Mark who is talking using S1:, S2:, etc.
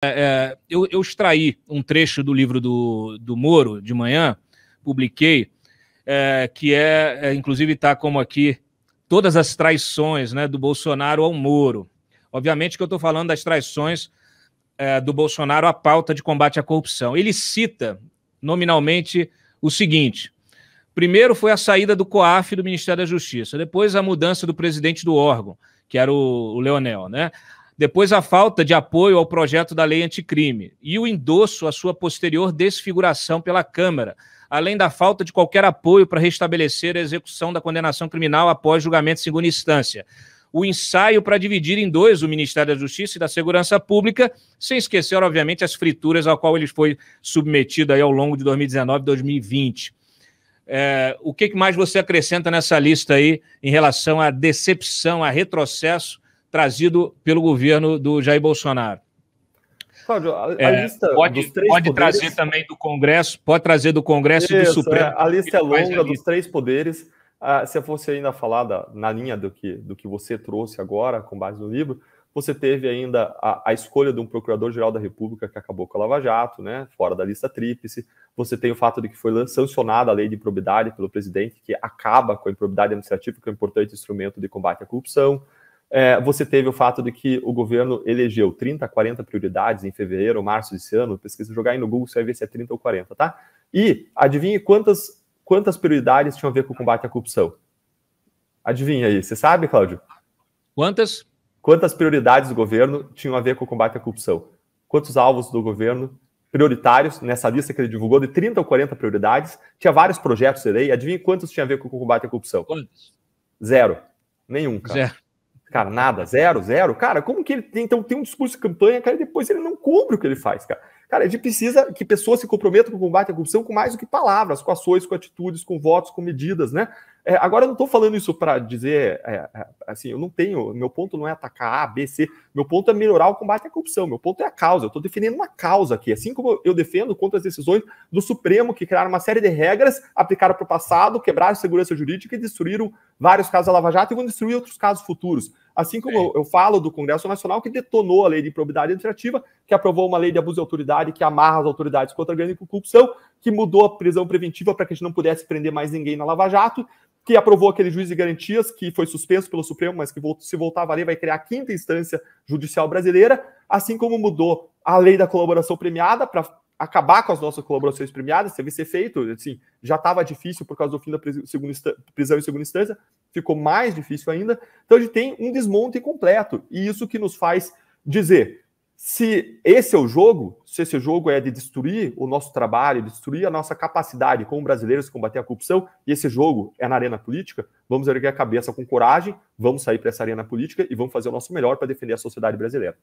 S1: É, é, eu, eu, extraí um trecho do livro do, do Moro de manhã, publiquei, é, que é, é inclusive está como aqui, todas as traições né, do Bolsonaro ao Moro. Obviamente que eu estou falando das traições é, do Bolsonaro à pauta de combate à corrupção. Ele cita nominalmente o seguinte: primeiro foi a saída do COAF do Ministério da Justiça, depois a mudança do presidente do órgão, que era o, o Leonel, né? Depois, a falta de apoio ao projeto da lei anticrime e o endosso à sua posterior desfiguração pela Câmara, além da falta de qualquer apoio para restabelecer a execução da condenação criminal após julgamento em segunda instância. O ensaio para dividir em dois o Ministério da Justiça e da Segurança Pública, sem esquecer, obviamente, as frituras ao qual ele foi submetido aí ao longo de 2019 e 2020. É, o que mais você acrescenta nessa lista aí em relação à decepção, a retrocesso trazido pelo governo do Jair Bolsonaro. Cláudio, a, é, a lista pode, dos três pode poderes... trazer também do Congresso, pode trazer do Congresso Isso, e do é, Supremo. É, a lista é longa dos
S2: três poderes. Ah, se eu fosse ainda falar da, na linha do que, do que você trouxe agora, com base no livro, você teve ainda a, a escolha de um procurador-geral da República que acabou com a Lava Jato, né, fora da lista tríplice. Você tem o fato de que foi sancionada a lei de improbidade pelo presidente, que acaba com a improbidade administrativa, que é um importante instrumento de combate à corrupção é, você teve o fato de que o governo elegeu 30, 40 prioridades em fevereiro, março desse ano. Pesquisa jogar aí no Google, você vai ver se é 30 ou 40, tá? E adivinhe quantas, quantas prioridades tinham a ver com o combate à corrupção? Adivinha aí, você sabe, Cláudio? Quantas? Quantas prioridades do governo tinham a ver com o combate à corrupção? Quantos alvos do governo prioritários nessa lista que ele divulgou de 30 ou 40 prioridades? Tinha vários projetos de lei. Adivinha quantos tinham a ver com o combate à corrupção? Quantos? Zero. Nenhum, cara. Zero. Cara, nada, zero, zero. Cara, como que ele tem, então tem um discurso de campanha, cara, e depois ele não cumpre o que ele faz, cara. Cara, a gente precisa que pessoas se comprometam com o combate à corrupção com mais do que palavras, com ações, com atitudes, com votos, com medidas, né? É, agora, eu não estou falando isso para dizer, é, é, assim, eu não tenho, meu ponto não é atacar A, B, C, meu ponto é melhorar o combate à corrupção, meu ponto é a causa, eu estou defendendo uma causa aqui, assim como eu defendo contra as decisões do Supremo, que criaram uma série de regras, aplicaram para o passado, quebraram a segurança jurídica e destruíram vários casos da Lava Jato e vão destruir outros casos futuros. Assim como é. eu, eu, falo do Congresso Nacional, que detonou a lei de improbidade administrativa, que aprovou uma lei de abuso de autoridade, que amarra as autoridades contra a grande corrupção, que mudou a prisão preventiva para que a gente não pudesse prender mais ninguém na Lava Jato, que aprovou aquele juiz de garantias que foi suspenso pelo Supremo, mas que se voltar a valer vai criar a quinta instância judicial brasileira, assim como mudou a lei da colaboração premiada para acabar com as nossas colaborações premiadas, teve que ser feito, assim, já estava difícil por causa do fim da prisão em segunda instância, ficou mais difícil ainda. Então a gente tem um desmonte completo, e isso que nos faz dizer se esse é o jogo, se esse jogo é de destruir o nosso trabalho, destruir a nossa capacidade como brasileiros de combater a corrupção, e esse jogo é na arena política, vamos erguer a cabeça com coragem, vamos sair para essa arena política e vamos fazer o nosso melhor para defender a sociedade brasileira.